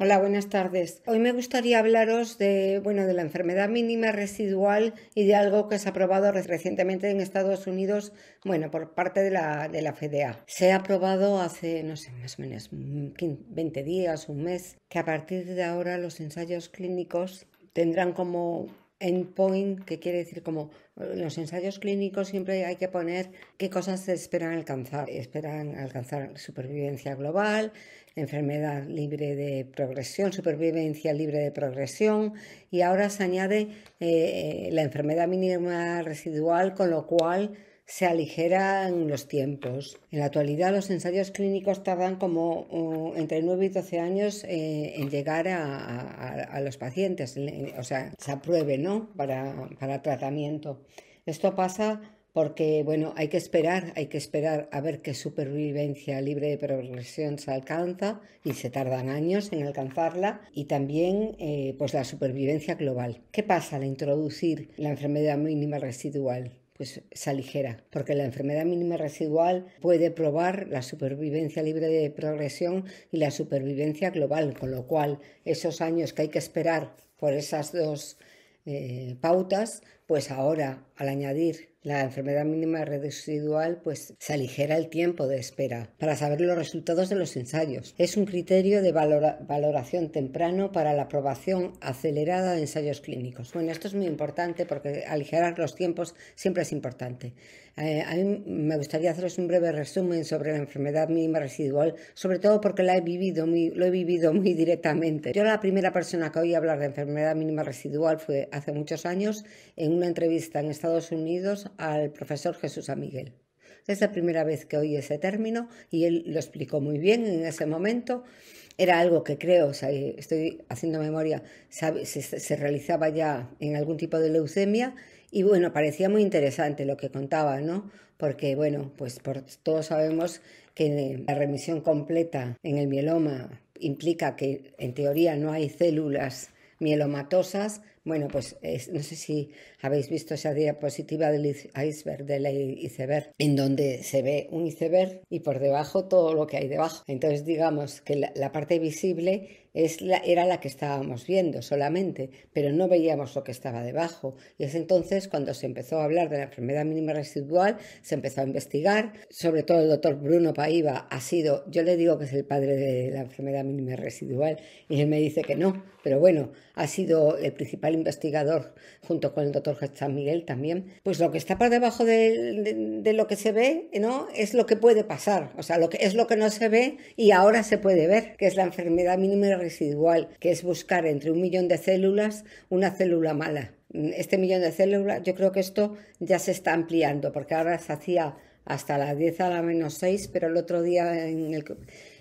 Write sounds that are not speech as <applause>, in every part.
Hola, buenas tardes. Hoy me gustaría hablaros de, bueno, de la enfermedad mínima residual y de algo que se ha aprobado recientemente en Estados Unidos, bueno, por parte de la, de la FDA. Se ha aprobado hace, no sé, más o menos 20 mm, días, un mes, que a partir de ahora los ensayos clínicos tendrán como endpoint, que quiere decir como eh, los ensayos clínicos siempre hay que poner qué cosas se esperan alcanzar. Esperan alcanzar supervivencia global, enfermedad libre de progresión, supervivencia libre de progresión y ahora se añade eh, eh, la enfermedad mínima residual, con lo cual se aligeran los tiempos. En la actualidad los ensayos clínicos tardan como entre 9 y 12 años eh, en llegar a, los pacientes, o sea, se apruebe, ¿no? Para, tratamiento. Esto pasa porque, bueno, hay que esperar, hay que esperar a ver qué supervivencia libre de progresión se alcanza y se tardan años en alcanzarla y también, eh, pues, la supervivencia global. ¿Qué pasa al introducir la enfermedad mínima residual? pues se aligera, porque la enfermedad mínima residual puede probar la supervivencia libre de progresión y la supervivencia global, con lo cual esos años que hay que esperar por esas dos eh, pautas, pues ahora al añadir la enfermedad mínima residual pues, se aligera el tiempo de espera para saber los resultados de los ensayos. Es un criterio de valoración temprano para la aprobación acelerada de ensayos clínicos. Bueno, esto es muy importante porque aligerar los tiempos siempre es importante. Eh, a mí me gustaría haceros un breve resumen sobre la enfermedad mínima residual, sobre todo porque lo he vivido muy directamente. Yo la primera persona que oí hablar de enfermedad mínima residual fue hace muchos años en una entrevista en Estados Unidos al profesor Jesús Amiguel. Es la primera vez que oí ese término y él lo explicó muy bien en ese momento. Era algo que creo, estoy haciendo memoria, se, realizaba ya en algún tipo de leucemia y bueno, parecía muy interesante lo que contaba, ¿no? Porque bueno, pues todos sabemos que la remisión completa en el mieloma implica que en teoría no hay células mielomatosas, bueno, pues no sé si habéis visto esa diapositiva del iceberg, del iceberg, en donde se ve un iceberg y por debajo todo lo que hay debajo. Entonces digamos que la parte visible era la que estábamos viendo solamente, pero no veíamos lo que estaba debajo. Y es entonces cuando se empezó a hablar de la enfermedad mínima residual, se empezó a investigar. Sobre todo el doctor Bruno Paiva ha sido, yo le digo que es el padre de la enfermedad mínima residual y él me dice que no, pero bueno, ha sido el principal investigador junto con el doctor San Miguel también. Pues lo que está por debajo de, lo que se ve, ¿no? Es lo que puede pasar, o sea, lo que, es lo que no se ve y ahora se puede ver, que es la enfermedad mínima residual igual que es buscar entre un millón de células una célula mala. Este millón de células, yo creo que esto ya se está ampliando, porque ahora se hacía hasta las 10 a la menos 6, pero el otro día en el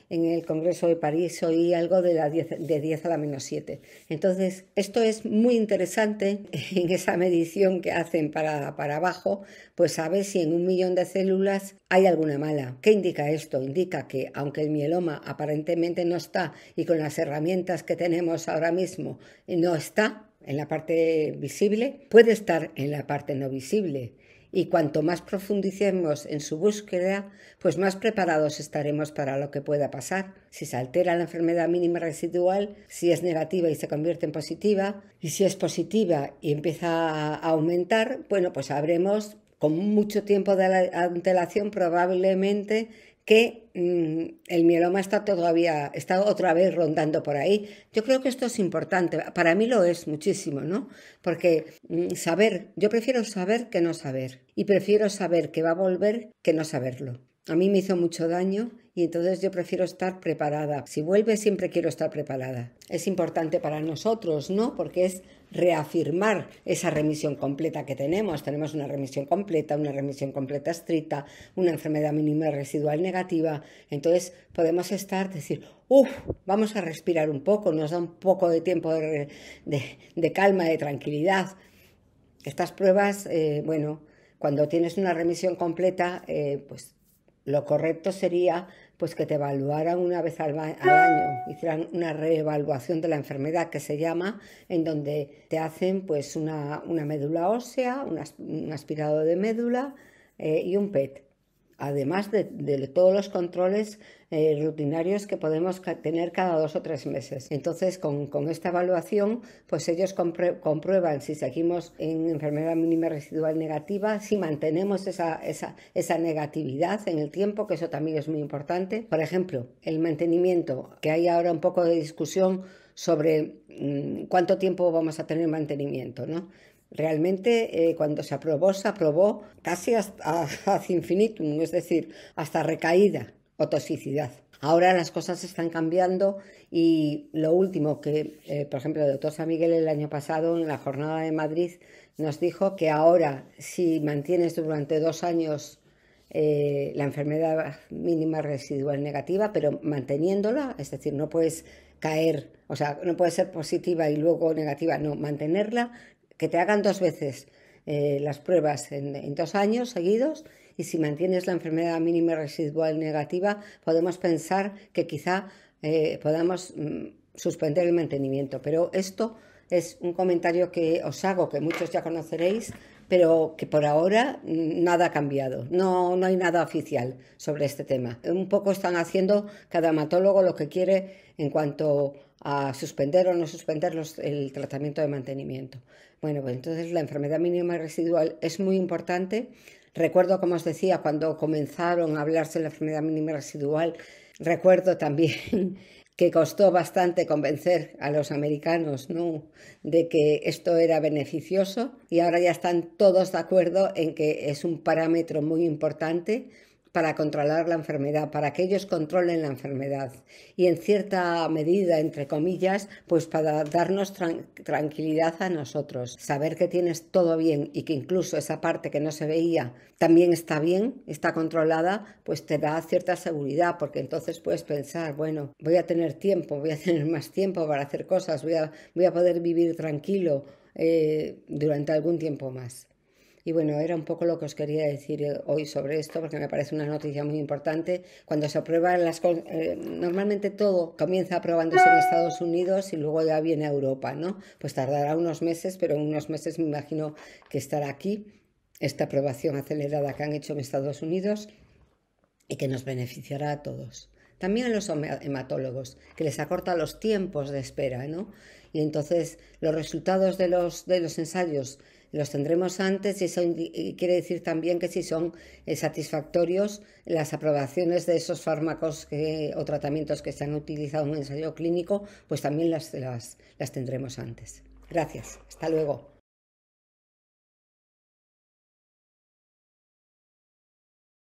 en el Congreso de París oí algo de, la 10, de 10 a la menos 7. Entonces, esto es muy interesante <laughs> en esa medición que hacen para, para abajo, pues sabe si en un millón de células hay alguna mala. ¿Qué indica esto? Indica que aunque el mieloma aparentemente no está y con las herramientas que tenemos ahora mismo no está en la parte visible, puede estar en la parte no visible y cuanto más profundicemos en su búsqueda, pues más preparados estaremos para lo que pueda pasar. Si se altera la enfermedad mínima residual, si es negativa y se convierte en positiva, y si es positiva y empieza a aumentar, bueno, pues sabremos con mucho tiempo de antelación probablemente que mm, el mieloma está todavía, está otra vez rondando por ahí. Yo creo que esto es importante, para mí lo es muchísimo, ¿no? Porque mm, saber, yo prefiero saber que no saber, y prefiero saber que va a volver que no saberlo a mí me hizo mucho daño y entonces yo prefiero estar preparada. Si vuelve, siempre quiero estar preparada. Es importante para nosotros, ¿no? Porque es reafirmar esa remisión completa que tenemos. Tenemos una remisión completa, una remisión completa estricta, una enfermedad mínima residual negativa. Entonces podemos estar, decir, uff, vamos a respirar un poco, nos da un poco de tiempo de, calma, de tranquilidad. Estas pruebas, eh, bueno, cuando tienes una remisión completa, eh, pues lo correcto sería pues que te evaluaran una vez al, año, hicieran una reevaluación de la enfermedad que se llama, en donde te hacen pues una, médula ósea, un, aspirado de médula eh, y un PET además de, todos los controles eh, rutinarios que podemos tener cada dos o tres meses. Entonces, con, esta evaluación, pues ellos comprueban si seguimos en enfermedad mínima residual negativa, si mantenemos esa, negatividad en el tiempo, que eso también es muy importante. Por ejemplo, el mantenimiento, que hay ahora un poco de discusión sobre mm, cuánto tiempo vamos a tener mantenimiento, ¿no? Realmente eh, cuando se aprobó, se aprobó casi hasta, <laughs> hasta infinitum, es decir, hasta recaída o toxicidad. Ahora las cosas están cambiando y lo último que, eh, por ejemplo, el doctor San Miguel el año pasado en la jornada de Madrid nos dijo que ahora si mantienes durante dos años eh, la enfermedad mínima residual negativa, pero manteniéndola, es decir, no puedes caer, o sea, no puede ser positiva y luego negativa, no, mantenerla que te hagan dos veces eh, las pruebas en, dos años seguidos y si mantienes la enfermedad mínima residual negativa, podemos pensar que quizá eh, podamos mm, suspender el mantenimiento. Pero esto es un comentario que os hago, que muchos ya conoceréis, pero que por ahora nada ha cambiado, no, no hay nada oficial sobre este tema. Un poco están haciendo cada hematólogo lo que quiere en cuanto a suspender o no suspender el tratamiento de mantenimiento. Bueno, pues entonces la enfermedad mínima residual es muy importante. Recuerdo, como os decía, cuando comenzaron a hablarse de la enfermedad mínima residual, recuerdo también que costó bastante convencer a los americanos ¿no? de que esto era beneficioso y ahora ya están todos de acuerdo en que es un parámetro muy importante para controlar la enfermedad, para que ellos controlen la enfermedad y en cierta medida, entre comillas, pues para darnos tranquilidad a nosotros, saber que tienes todo bien y que incluso esa parte que no se veía también está bien, está controlada, pues te da cierta seguridad porque entonces puedes pensar, bueno, voy a tener tiempo, voy a tener más tiempo para hacer cosas, voy a, voy a poder vivir tranquilo eh, durante algún tiempo más. Y bueno, era un poco lo que os quería decir eh, hoy sobre esto, porque me parece una noticia muy importante. Cuando se aprueba, las eh, normalmente todo comienza aprobándose en Estados Unidos y luego ya viene a Europa, ¿no? Pues tardará unos meses, pero en unos meses me imagino que estará aquí esta aprobación acelerada que han hecho en Estados Unidos y que nos beneficiará a todos. También a los hematólogos, que les acorta los tiempos de espera, ¿no? Y entonces los resultados de los, de los ensayos los tendremos antes y eso quiere decir también que si son eh, satisfactorios las aprobaciones de esos fármacos o tratamientos que se han utilizado en un ensayo clínico, pues también las, las, las tendremos antes. Gracias. Hasta luego.